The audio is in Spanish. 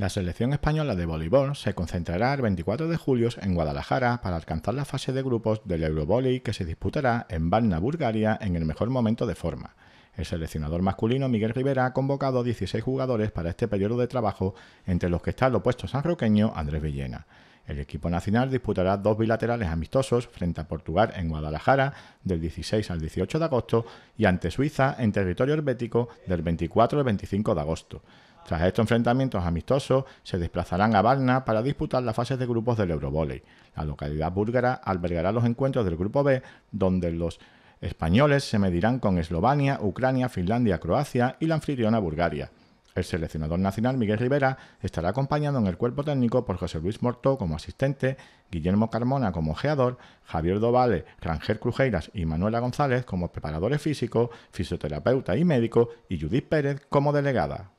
La selección española de voleibol se concentrará el 24 de julio en Guadalajara para alcanzar la fase de grupos del Eurovolley que se disputará en Varna, Bulgaria, en el mejor momento de forma. El seleccionador masculino Miguel Rivera ha convocado 16 jugadores para este periodo de trabajo, entre los que está el opuesto sanroqueño Andrés Villena. El equipo nacional disputará dos bilaterales amistosos frente a Portugal en Guadalajara del 16 al 18 de agosto y ante Suiza en territorio helvético del 24 al 25 de agosto. Tras estos enfrentamientos amistosos, se desplazarán a Varna para disputar las fases de grupos del Eurovolley. La localidad búlgara albergará los encuentros del Grupo B, donde los españoles se medirán con Eslovenia, Ucrania, Finlandia, Croacia y la anfitriona Bulgaria. El seleccionador nacional Miguel Rivera estará acompañado en el cuerpo técnico por José Luis Morto como asistente, Guillermo Carmona como geador, Javier Dovale, Rangel Crujeiras y Manuela González como preparadores físicos, fisioterapeuta y médico y Judith Pérez como delegada.